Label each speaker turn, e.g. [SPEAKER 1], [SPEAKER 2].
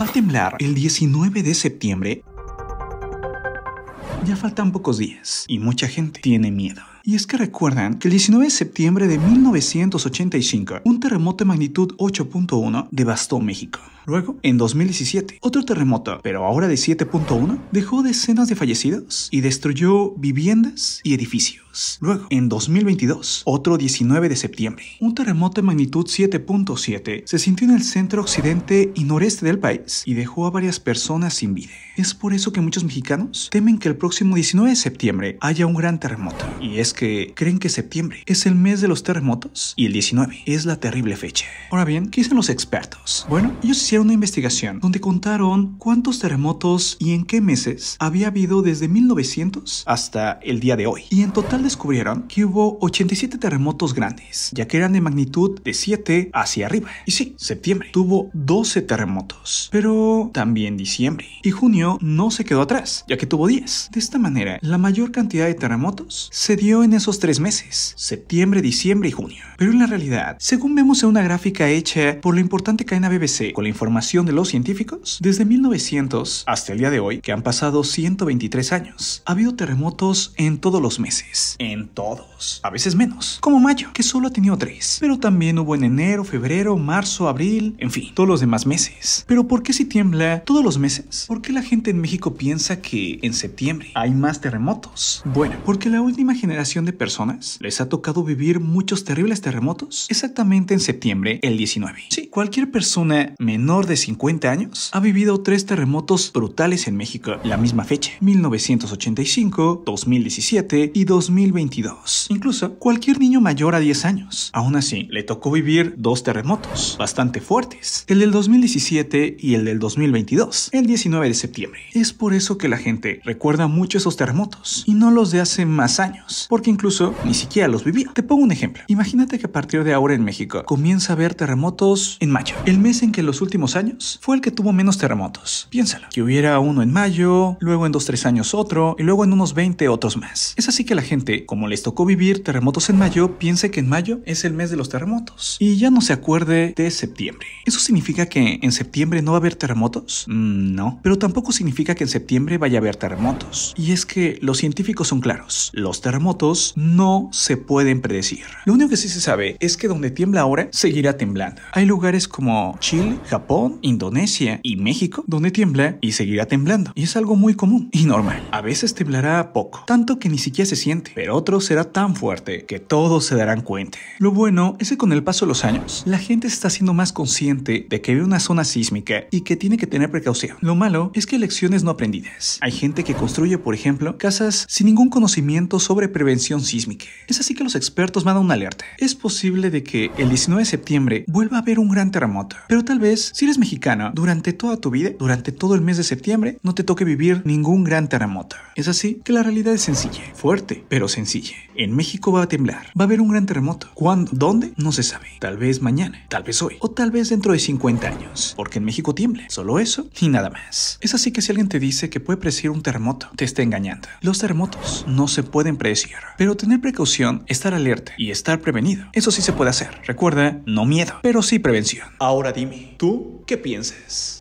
[SPEAKER 1] va a temblar el 19 de septiembre. Ya faltan pocos días y mucha gente tiene miedo. Y es que recuerdan que el 19 de septiembre de 1985, un terremoto de magnitud 8.1 devastó México. Luego, en 2017, otro terremoto, pero ahora de 7.1, dejó decenas de fallecidos y destruyó viviendas y edificios. Luego, en 2022, otro 19 de septiembre, un terremoto de magnitud 7.7 se sintió en el centro occidente y noreste del país y dejó a varias personas sin vida. Es por eso que muchos mexicanos temen que el próximo 19 de septiembre haya un gran terremoto. Y es que creen que septiembre es el mes de los terremotos y el 19 es la terrible fecha. Ahora bien, ¿qué dicen los expertos? Bueno, ellos hicieron una investigación donde contaron cuántos terremotos y en qué meses había habido desde 1900 hasta el día de hoy. Y en total descubrieron que hubo 87 terremotos grandes, ya que eran de magnitud de 7 hacia arriba. Y sí, septiembre tuvo 12 terremotos, pero también diciembre. Y junio no se quedó atrás, ya que tuvo 10. De esta manera, la mayor cantidad de terremotos se dio en esos tres meses, septiembre, diciembre y junio. Pero en la realidad, según vemos en una gráfica hecha por la importante cadena BBC con la información de los científicos, desde 1900 hasta el día de hoy, que han pasado 123 años, ha habido terremotos en todos los meses, en todos, a veces menos, como mayo, que solo ha tenido tres, pero también hubo en enero, febrero, marzo, abril, en fin, todos los demás meses. Pero ¿por qué si tiembla todos los meses? ¿Por qué la gente en México piensa que en septiembre hay más terremotos? Bueno, porque la última generación de personas les ha tocado vivir muchos terribles terremotos exactamente en septiembre el 19. Sí, cualquier persona menor de 50 años ha vivido tres terremotos brutales en México la misma fecha, 1985, 2017 y 2022. Incluso cualquier niño mayor a 10 años. Aún así, le tocó vivir dos terremotos bastante fuertes, el del 2017 y el del 2022, el 19 de septiembre. Es por eso que la gente recuerda mucho esos terremotos y no los de hace más años, que incluso ni siquiera los vivía. Te pongo un ejemplo. Imagínate que a partir de ahora en México comienza a haber terremotos en mayo, el mes en que los últimos años fue el que tuvo menos terremotos. Piénsalo, que hubiera uno en mayo, luego en o tres años otro y luego en unos 20 otros más. Es así que la gente, como les tocó vivir terremotos en mayo, piense que en mayo es el mes de los terremotos y ya no se acuerde de septiembre. ¿Eso significa que en septiembre no va a haber terremotos? Mm, no, pero tampoco significa que en septiembre vaya a haber terremotos. Y es que los científicos son claros, los terremotos no se pueden predecir. Lo único que sí se sabe es que donde tiembla ahora, seguirá temblando. Hay lugares como Chile, Japón, Indonesia y México donde tiembla y seguirá temblando. Y es algo muy común y normal. A veces temblará poco, tanto que ni siquiera se siente, pero otro será tan fuerte que todos se darán cuenta. Lo bueno es que con el paso de los años, la gente está siendo más consciente de que vive una zona sísmica y que tiene que tener precaución. Lo malo es que hay lecciones no aprendidas. Hay gente que construye, por ejemplo, casas sin ningún conocimiento sobre prevención sísmica. Es así que los expertos mandan una alerta. Es posible de que el 19 de septiembre vuelva a haber un gran terremoto, pero tal vez si eres mexicana, durante toda tu vida, durante todo el mes de septiembre, no te toque vivir ningún gran terremoto. Es así que la realidad es sencilla, fuerte, pero sencilla. En México va a temblar, va a haber un gran terremoto. ¿Cuándo? ¿Dónde? No se sabe. Tal vez mañana, tal vez hoy, o tal vez dentro de 50 años, porque en México tiemble. Solo eso y nada más. Es así que si alguien te dice que puede predecir un terremoto, te está engañando. Los terremotos no se pueden predecir. Pero tener precaución, estar alerta y estar prevenido, eso sí se puede hacer. Recuerda, no miedo, pero sí prevención. Ahora dime, ¿tú qué piensas?